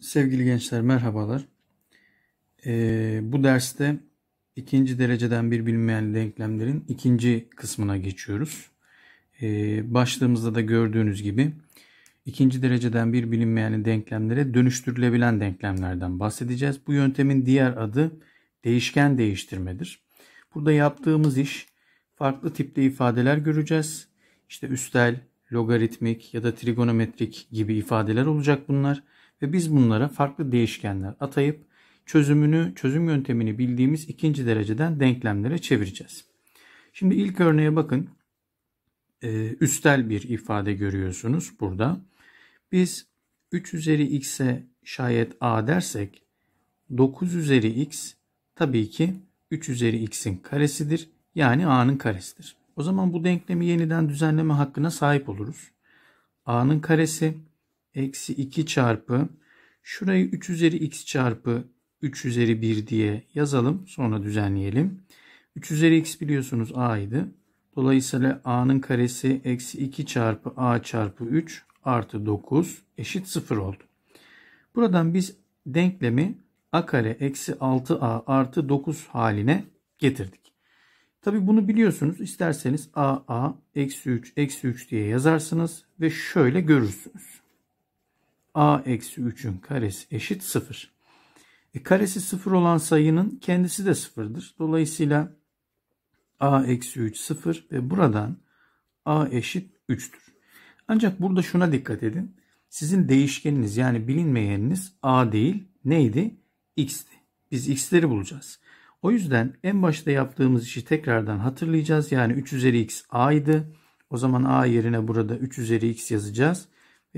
Sevgili gençler merhabalar. Ee, bu derste ikinci dereceden bir bilinmeyen denklemlerin ikinci kısmına geçiyoruz. Ee, başlığımızda da gördüğünüz gibi ikinci dereceden bir bilinmeyen denklemlere dönüştürülebilen denklemlerden bahsedeceğiz. Bu yöntemin diğer adı değişken değiştirmedir. Burada yaptığımız iş farklı tipte ifadeler göreceğiz. İşte üstel, logaritmik ya da trigonometrik gibi ifadeler olacak bunlar. Bunlar ve biz bunlara farklı değişkenler atayıp çözümünü, çözüm yöntemini bildiğimiz ikinci dereceden denklemlere çevireceğiz. Şimdi ilk örneğe bakın. Ee, üstel bir ifade görüyorsunuz burada. Biz 3 üzeri x'e şayet a dersek 9 üzeri x tabii ki 3 üzeri x'in karesidir. Yani a'nın karesidir. O zaman bu denklemi yeniden düzenleme hakkına sahip oluruz. a'nın karesi eksi 2 çarpı şurayı 3 üzeri x çarpı 3 üzeri 1 diye yazalım. Sonra düzenleyelim. 3 üzeri x biliyorsunuz a idi. Dolayısıyla a'nın karesi eksi 2 çarpı a çarpı 3 artı 9 eşit 0 oldu. Buradan biz denklemi a kare eksi 6a artı 9 haline getirdik. Tabi bunu biliyorsunuz. İsterseniz a a eksi 3 eksi 3 diye yazarsınız ve şöyle görürsünüz a eksi 3'ün karesi eşit 0. E, karesi 0 olan sayının kendisi de 0'dır. Dolayısıyla a eksi 3 0 ve buradan a eşit 3'tür. Ancak burada şuna dikkat edin. Sizin değişkeniniz yani bilinmeyeniniz a değil neydi? x'ti. Biz x'leri bulacağız. O yüzden en başta yaptığımız işi tekrardan hatırlayacağız. Yani 3 üzeri x a'ydı. O zaman a yerine burada 3 üzeri x yazacağız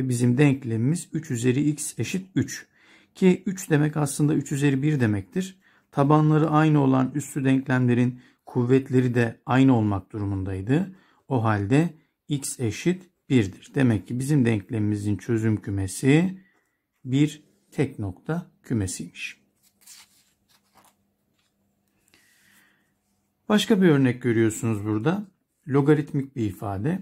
bizim denklemimiz 3 üzeri x eşit 3. Ki 3 demek aslında 3 üzeri 1 demektir. Tabanları aynı olan üstü denklemlerin kuvvetleri de aynı olmak durumundaydı. O halde x eşit 1'dir. Demek ki bizim denklemimizin çözüm kümesi bir tek nokta kümesiymiş. Başka bir örnek görüyorsunuz burada. Logaritmik bir ifade.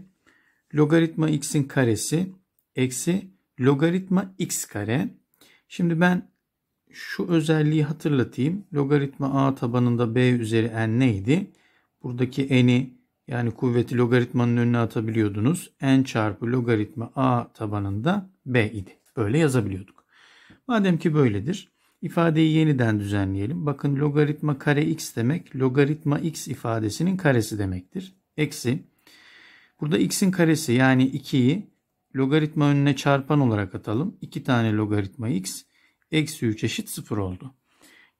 Logaritma x'in karesi eksi logaritma x kare. Şimdi ben şu özelliği hatırlatayım. Logaritma a tabanında b üzeri n neydi? Buradaki n'i yani kuvveti logaritmanın önüne atabiliyordunuz. n çarpı logaritma a tabanında b idi. Böyle yazabiliyorduk. Madem ki böyledir. İfadeyi yeniden düzenleyelim. Bakın logaritma kare x demek logaritma x ifadesinin karesi demektir. Eksi. Burada x'in karesi yani 2'yi logaritma önüne çarpan olarak atalım. 2 tane logaritma x eksi 3 eşit 0 oldu.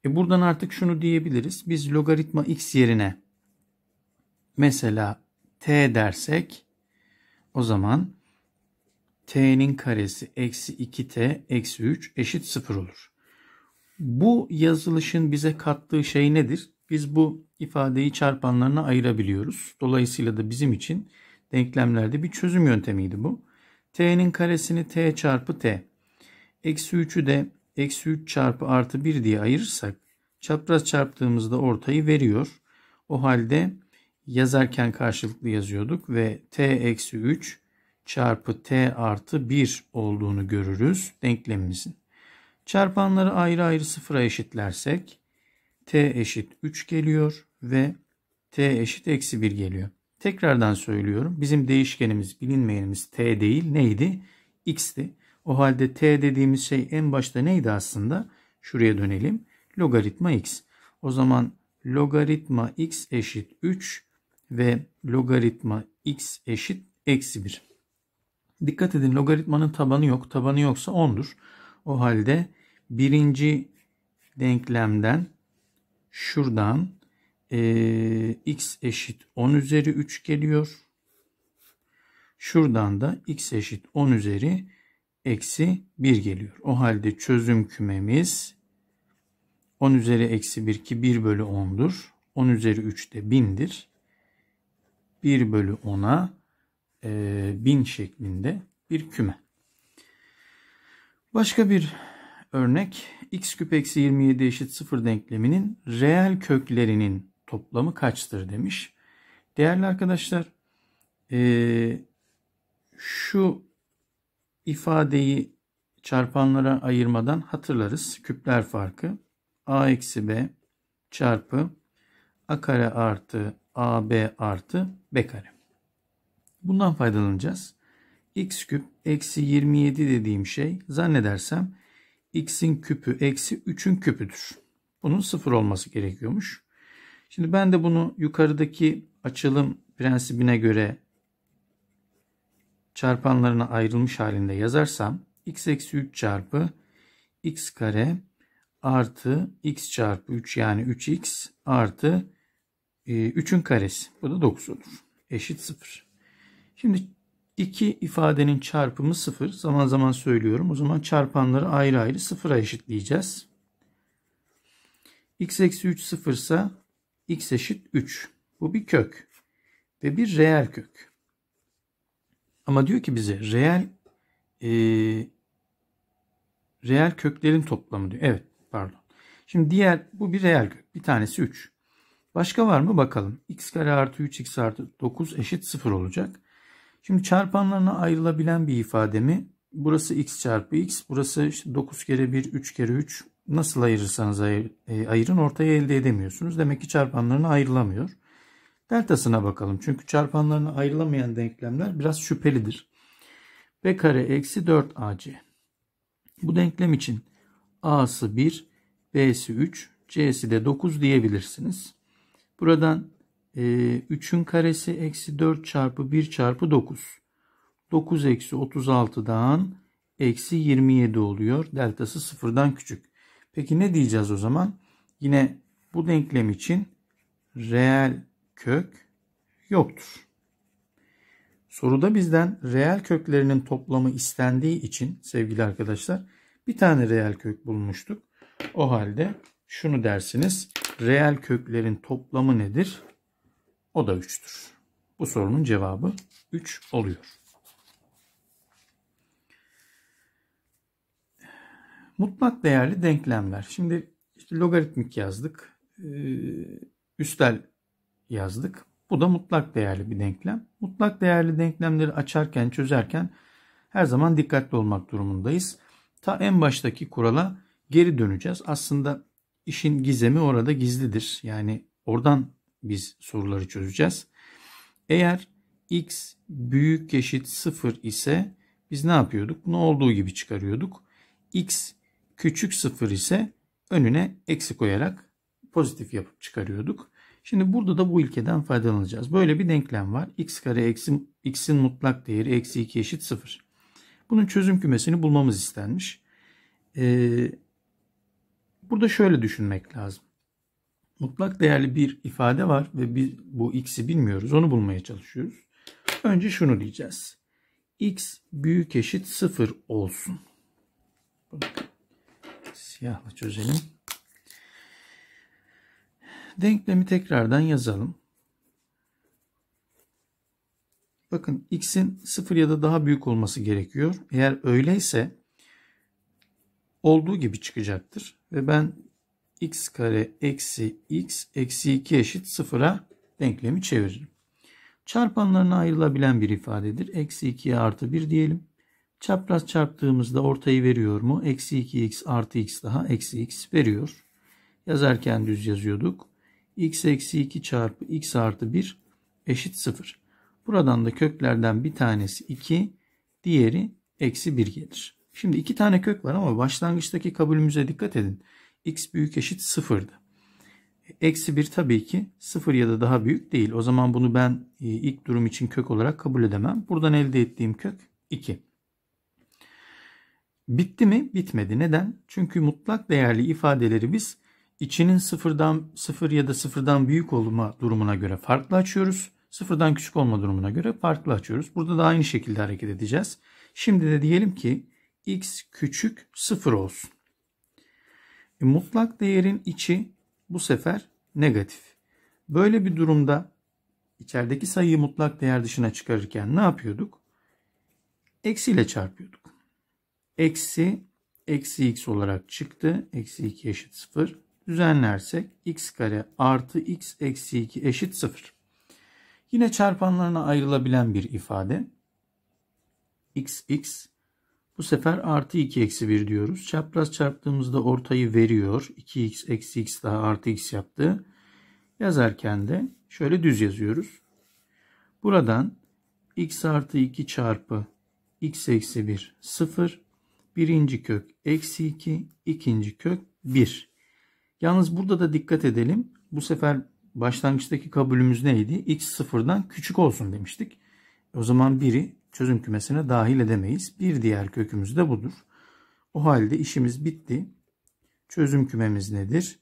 E buradan artık şunu diyebiliriz. Biz logaritma x yerine mesela t dersek o zaman t'nin karesi eksi 2t eksi 3 eşit 0 olur. Bu yazılışın bize kattığı şey nedir? Biz bu ifadeyi çarpanlarına ayırabiliyoruz. Dolayısıyla da bizim için denklemlerde bir çözüm yöntemiydi bu t'nin karesini t çarpı t. Eksi 3'ü de eksi 3 çarpı artı 1 diye ayırırsak çapraz çarptığımızda ortayı veriyor. O halde yazarken karşılıklı yazıyorduk ve t eksi 3 çarpı t artı 1 olduğunu görürüz denklemimizin. Çarpanları ayrı ayrı sıfıra eşitlersek t eşit 3 geliyor ve t eşit eksi 1 geliyor. Tekrardan söylüyorum. Bizim değişkenimiz, bilinmeyenimiz t değil neydi? x'ti. O halde t dediğimiz şey en başta neydi aslında? Şuraya dönelim. Logaritma x. O zaman logaritma x eşit 3 ve logaritma x eşit eksi 1. Dikkat edin logaritmanın tabanı yok. Tabanı yoksa 10'dur. O halde birinci denklemden şuradan e, x eşit 10 üzeri 3 geliyor. Şuradan da x eşit 10 üzeri eksi 1 geliyor. O halde çözüm kümemiz 10 üzeri eksi 1 ki 1 bölü 10'dur. 10 üzeri 3 de 1000'dir. 1 bölü 10'a e, 1000 şeklinde bir küme. Başka bir örnek x küp eksi 27 eşit 0 denkleminin reel köklerinin toplamı kaçtır demiş. Değerli arkadaşlar e, şu ifadeyi çarpanlara ayırmadan hatırlarız. Küpler farkı a eksi b çarpı a kare artı ab artı b kare. Bundan faydalanacağız. x küp eksi 27 dediğim şey zannedersem x'in küpü eksi 3'ün küpüdür. Bunun sıfır olması gerekiyormuş. Şimdi ben de bunu yukarıdaki açılım prensibine göre çarpanlarına ayrılmış halinde yazarsam x eksi 3 çarpı x kare artı x çarpı 3 yani 3x artı 3'ün e, karesi. Bu da 9 olur. Eşit 0. Şimdi iki ifadenin çarpımı 0. Zaman zaman söylüyorum. O zaman çarpanları ayrı ayrı 0'a eşitleyeceğiz. x eksi 3 0 ise x eşit 3. Bu bir kök ve bir reel kök. Ama diyor ki bize reel e, reel köklerin toplamı diyor. Evet pardon. Şimdi diğer bu bir reel kök. Bir tanesi 3. Başka var mı bakalım. x kare artı 3 x artı 9 eşit 0 olacak. Şimdi çarpanlarına ayrılabilen bir ifade mi? Burası x çarpı x. Burası işte 9 kere 1 3 kere 3 nasıl ayırırsanız ayır, e, ayırın ortaya elde edemiyorsunuz. Demek ki çarpanlarını ayrılamıyor. Deltasına bakalım. Çünkü çarpanlarını ayrılamayan denklemler biraz şüphelidir. B kare eksi 4 AC. Bu denklem için A'sı 1, B'si 3, C'si de 9 diyebilirsiniz. Buradan e, 3'ün karesi eksi 4 çarpı 1 çarpı 9. 9 eksi 36'dan eksi 27 oluyor. Deltası sıfırdan küçük. Peki ne diyeceğiz o zaman? Yine bu denklem için reel kök yoktur. Soruda bizden reel köklerinin toplamı istendiği için sevgili arkadaşlar bir tane reel kök bulmuştuk. O halde şunu dersiniz. Reel köklerin toplamı nedir? O da 3'tür. Bu sorunun cevabı 3 oluyor. Mutlak değerli denklemler. Şimdi işte logaritmik yazdık. E, üstel yazdık. Bu da mutlak değerli bir denklem. Mutlak değerli denklemleri açarken, çözerken her zaman dikkatli olmak durumundayız. Ta en baştaki kurala geri döneceğiz. Aslında işin gizemi orada gizlidir. Yani oradan biz soruları çözeceğiz. Eğer x büyük eşit 0 ise biz ne yapıyorduk? Bunu olduğu gibi çıkarıyorduk. x Küçük sıfır ise önüne eksi koyarak pozitif yapıp çıkarıyorduk. Şimdi burada da bu ilkeden faydalanacağız. Böyle bir denklem var. x kare eksi x'in mutlak değeri eksi 2 eşit 0. Bunun çözüm kümesini bulmamız istenmiş. Ee, burada şöyle düşünmek lazım. Mutlak değerli bir ifade var ve biz bu x'i bilmiyoruz. Onu bulmaya çalışıyoruz. Önce şunu diyeceğiz. x büyük eşit 0 olsun. Bakın. Siyahla çözelim. Denklemi tekrardan yazalım. Bakın x'in 0 ya da daha büyük olması gerekiyor. Eğer öyleyse olduğu gibi çıkacaktır. Ve ben x kare eksi x eksi 2 eşit 0'a denklemi çeviririm. Çarpanlarına ayrılabilen bir ifadedir. Eksi 2'ye artı 1 diyelim. Çapraz çarptığımızda ortayı veriyor mu? Eksi 2x artı x daha eksi x veriyor. Yazarken düz yazıyorduk. x eksi 2 çarpı x artı 1 eşit 0. Buradan da köklerden bir tanesi 2, diğeri eksi 1 gelir. Şimdi iki tane kök var ama başlangıçtaki kabulümüze dikkat edin. x büyük eşit 0'dı. Eksi 1 tabii ki 0 ya da daha büyük değil. O zaman bunu ben e, ilk durum için kök olarak kabul edemem. Buradan elde ettiğim kök 2. Bitti mi? Bitmedi. Neden? Çünkü mutlak değerli ifadeleri biz içinin sıfırdan sıfır ya da sıfırdan büyük olma durumuna göre farklı açıyoruz. Sıfırdan küçük olma durumuna göre farklı açıyoruz. Burada da aynı şekilde hareket edeceğiz. Şimdi de diyelim ki x küçük sıfır olsun. E, mutlak değerin içi bu sefer negatif. Böyle bir durumda içerideki sayıyı mutlak değer dışına çıkarırken ne yapıyorduk? Eksiyle çarpıyorduk eksi eksi x olarak çıktı. Eksi 2 eşit 0. Düzenlersek x kare artı x eksi 2 eşit 0. Yine çarpanlarına ayrılabilen bir ifade. x x bu sefer artı 2 eksi 1 diyoruz. Çapraz çarptığımızda ortayı veriyor. 2x eksi x daha artı x yaptı. Yazarken de şöyle düz yazıyoruz. Buradan x artı 2 çarpı x eksi 1 0 birinci kök eksi 2, ikinci kök 1. Yalnız burada da dikkat edelim. Bu sefer başlangıçtaki kabulümüz neydi? X sıfırdan küçük olsun demiştik. O zaman 1'i çözüm kümesine dahil edemeyiz. Bir diğer kökümüz de budur. O halde işimiz bitti. Çözüm kümemiz nedir?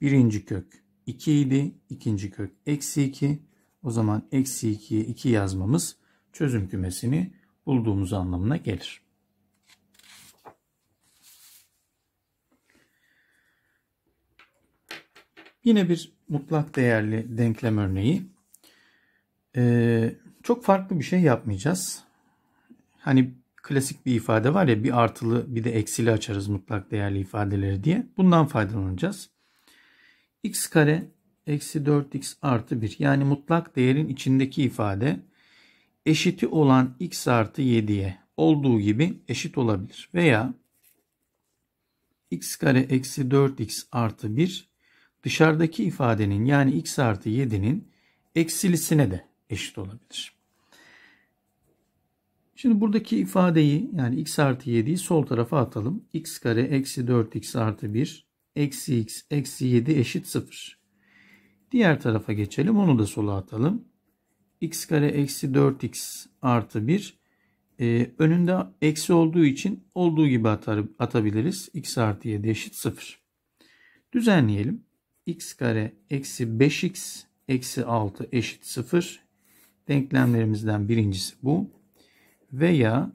Birinci kök 2 idi. ikinci kök eksi 2. O zaman eksi 2'ye 2 yazmamız çözüm kümesini bulduğumuz anlamına gelir. Yine bir mutlak değerli denklem örneği. Ee, çok farklı bir şey yapmayacağız. Hani klasik bir ifade var ya bir artılı bir de eksili açarız mutlak değerli ifadeleri diye. Bundan faydalanacağız. x kare eksi 4x artı 1 yani mutlak değerin içindeki ifade eşiti olan x artı 7'ye olduğu gibi eşit olabilir. Veya x kare eksi 4x artı 1 dışarıdaki ifadenin yani x artı 7'nin eksilisine de eşit olabilir. Şimdi buradaki ifadeyi yani x artı 7'yi sol tarafa atalım. x kare eksi 4x artı 1 eksi x eksi 7 eşit 0. Diğer tarafa geçelim onu da sola atalım. x kare eksi 4x artı 1 ee, önünde eksi olduğu için olduğu gibi atar, atabiliriz. x artı 7 eşit 0. Düzenleyelim x kare eksi 5x eksi 6 eşit 0 denklemlerimizden birincisi bu. Veya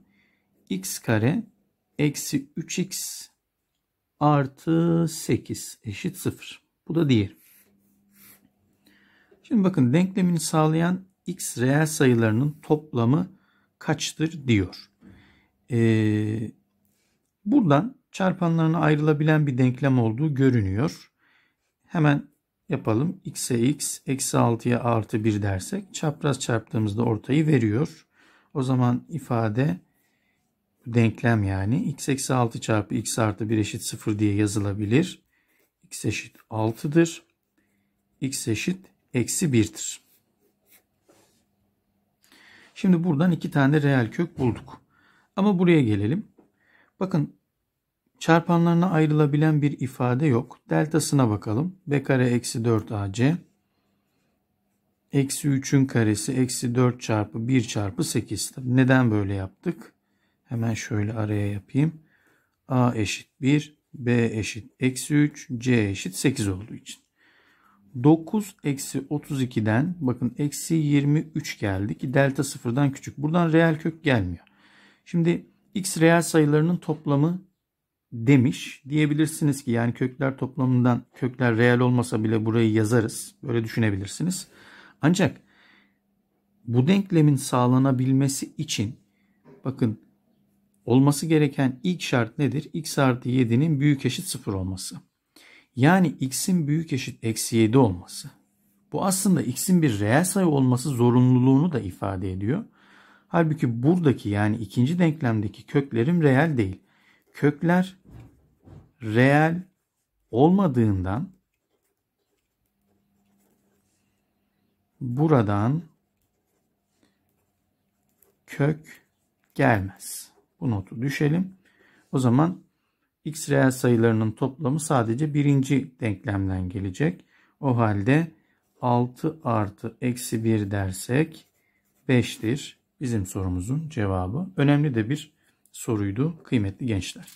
x kare eksi 3x artı 8 eşit 0. Bu da diğer. Şimdi bakın denklemini sağlayan x reel sayılarının toplamı kaçtır diyor. Ee, buradan çarpanlarına ayrılabilen bir denklem olduğu görünüyor. Hemen yapalım. x'e x, eksi 6'ya artı 1 dersek çapraz çarptığımızda ortayı veriyor. O zaman ifade denklem yani x eksi 6 çarpı x artı 1 eşit 0 diye yazılabilir. x eşit 6'dır. x eşit eksi 1'dir. Şimdi buradan iki tane reel kök bulduk. Ama buraya gelelim. Bakın Çarpanlarına ayrılabilen bir ifade yok. Deltasına bakalım. B kare eksi 4 AC. Eksi 3'ün karesi eksi 4 çarpı 1 çarpı 8. Neden böyle yaptık? Hemen şöyle araya yapayım. A eşit 1, B eşit eksi 3, C eşit 8 olduğu için. 9 eksi 32'den bakın eksi 23 geldi ki delta sıfırdan küçük. Buradan reel kök gelmiyor. Şimdi x reel sayılarının toplamı demiş. Diyebilirsiniz ki yani kökler toplamından kökler reel olmasa bile burayı yazarız. Böyle düşünebilirsiniz. Ancak bu denklemin sağlanabilmesi için bakın olması gereken ilk şart nedir? x artı 7'nin büyük eşit 0 olması. Yani x'in büyük eşit eksi 7 olması. Bu aslında x'in bir reel sayı olması zorunluluğunu da ifade ediyor. Halbuki buradaki yani ikinci denklemdeki köklerim reel değil. Kökler reel olmadığından buradan kök gelmez. Bu notu düşelim. O zaman x reel sayılarının toplamı sadece birinci denklemden gelecek. O halde 6 artı eksi 1 dersek 5'tir. Bizim sorumuzun cevabı. Önemli de bir soruydu kıymetli gençler.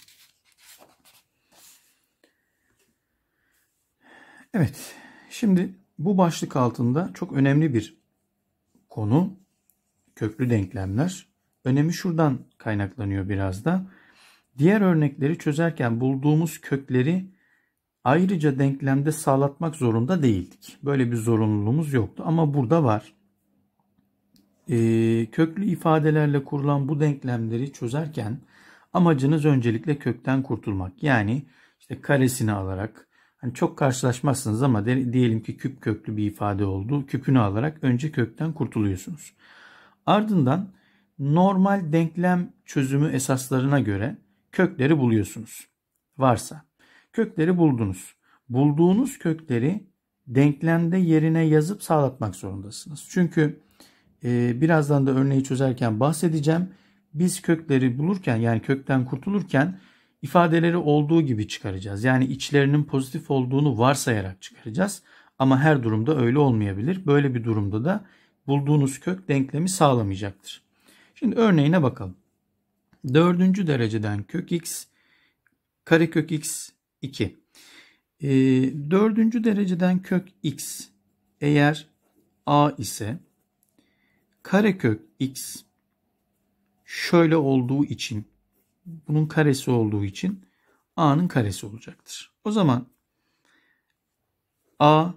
Evet, şimdi bu başlık altında çok önemli bir konu köklü denklemler. Önemi şuradan kaynaklanıyor biraz da. Diğer örnekleri çözerken bulduğumuz kökleri ayrıca denklemde sağlatmak zorunda değildik. Böyle bir zorunluluğumuz yoktu ama burada var. Ee, köklü ifadelerle kurulan bu denklemleri çözerken amacınız öncelikle kökten kurtulmak. Yani işte karesini alarak, yani çok karşılaşmazsınız ama de, diyelim ki küp köklü bir ifade oldu. Küpünü alarak önce kökten kurtuluyorsunuz. Ardından normal denklem çözümü esaslarına göre kökleri buluyorsunuz. Varsa kökleri buldunuz. Bulduğunuz kökleri denklemde yerine yazıp sağlatmak zorundasınız. Çünkü e, birazdan da örneği çözerken bahsedeceğim. Biz kökleri bulurken yani kökten kurtulurken ifadeleri olduğu gibi çıkaracağız. Yani içlerinin pozitif olduğunu varsayarak çıkaracağız. Ama her durumda öyle olmayabilir. Böyle bir durumda da bulduğunuz kök denklemi sağlamayacaktır. Şimdi örneğine bakalım. Dördüncü dereceden kök x karekök x 2. E, ee, dördüncü dereceden kök x eğer a ise karekök x şöyle olduğu için bunun karesi olduğu için a'nın karesi olacaktır. O zaman a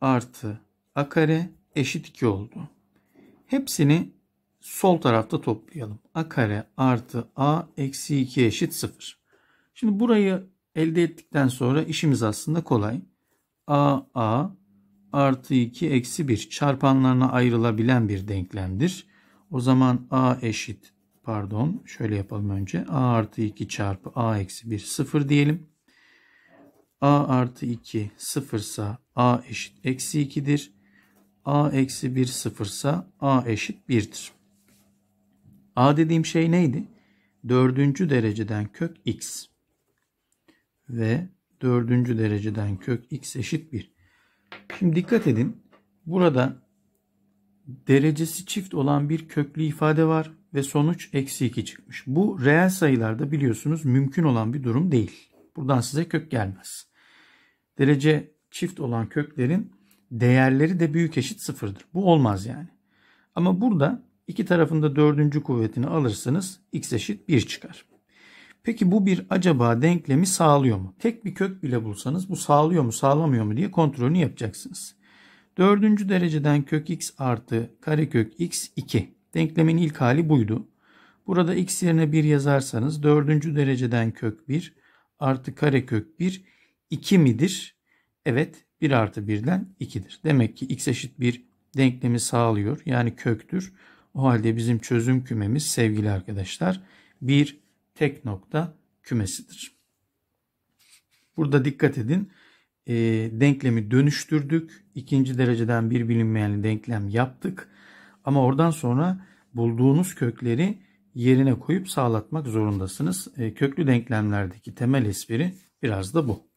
artı a kare eşit 2 oldu. Hepsini sol tarafta toplayalım. a kare artı a eksi 2 eşit 0. Şimdi burayı elde ettikten sonra işimiz aslında kolay. a a artı 2 eksi 1 çarpanlarına ayrılabilen bir denklemdir. O zaman a eşit pardon şöyle yapalım önce a artı 2 çarpı a eksi 1 sıfır diyelim. a artı 2 sıfırsa a eşit eksi 2'dir. a eksi 1 sıfırsa a eşit 1'dir. a dediğim şey neydi? Dördüncü dereceden kök x ve dördüncü dereceden kök x eşit 1. Şimdi dikkat edin. Burada derecesi çift olan bir köklü ifade var ve sonuç eksi 2 çıkmış. Bu reel sayılarda biliyorsunuz mümkün olan bir durum değil. Buradan size kök gelmez. Derece çift olan köklerin değerleri de büyük eşit sıfırdır. Bu olmaz yani. Ama burada iki tarafında dördüncü kuvvetini alırsanız x eşit 1 çıkar. Peki bu bir acaba denklemi sağlıyor mu? Tek bir kök bile bulsanız bu sağlıyor mu sağlamıyor mu diye kontrolünü yapacaksınız. Dördüncü dereceden kök x artı karekök x 2. Denklemin ilk hali buydu. Burada x yerine 1 yazarsanız 4. dereceden kök 1 artı kare kök 1 2 midir? Evet 1 artı 1'den 2'dir. Demek ki x eşit 1 denklemi sağlıyor yani köktür. O halde bizim çözüm kümemiz sevgili arkadaşlar bir tek nokta kümesidir. Burada dikkat edin e, denklemi dönüştürdük. ikinci dereceden bir bilinmeyenli denklem yaptık. Ama oradan sonra bulduğunuz kökleri yerine koyup sağlatmak zorundasınız. E, köklü denklemlerdeki temel espri biraz da bu.